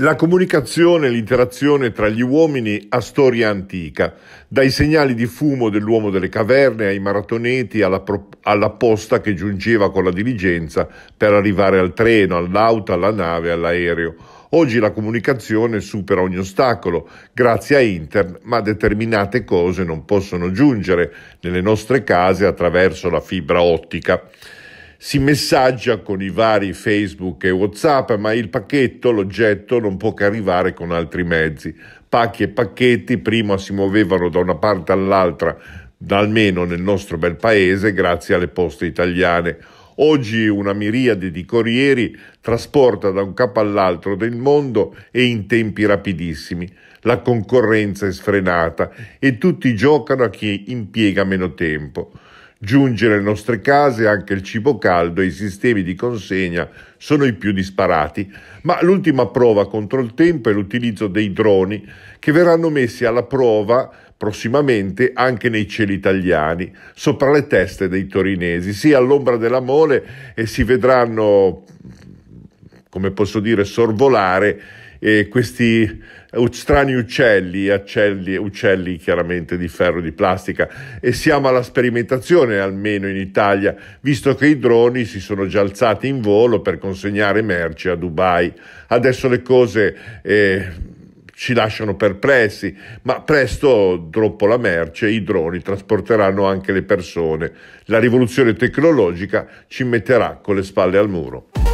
La comunicazione e l'interazione tra gli uomini ha storia antica, dai segnali di fumo dell'uomo delle caverne ai maratoneti alla, pro- alla, posta che giungeva con la diligenza per arrivare al treno, all'auto, alla nave, all'aereo. Oggi la comunicazione supera ogni ostacolo, grazie a Internet, ma determinate cose non possono giungere nelle nostre case attraverso la fibra ottica si messaggia con i vari Facebook e WhatsApp, ma il pacchetto, l'oggetto, non può che arrivare con altri mezzi. Pacchi e pacchetti prima si muovevano da una parte all'altra, almeno nel nostro bel paese, grazie alle poste italiane. Oggi una miriade di corrieri trasporta da un capo all'altro del mondo e in tempi rapidissimi. La concorrenza è sfrenata e tutti giocano a chi impiega meno tempo. Giunge alle nostre case anche il cibo caldo e i sistemi di consegna sono i più disparati, ma l'ultima prova contro il tempo è l'utilizzo dei droni che verranno messi alla prova prossimamente anche nei cieli italiani, sopra le teste dei torinesi, sì all'ombra della mole e si vedranno, come posso dire, sorvolare e questi strani uccelli, accelli, uccelli chiaramente di ferro e di plastica e siamo alla sperimentazione almeno in Italia, visto che i droni si sono già alzati in volo per consegnare merci a Dubai. Adesso le cose eh, ci lasciano perplessi, ma presto troppo la merce, i droni trasporteranno anche le persone. La rivoluzione tecnologica ci metterà con le spalle al muro.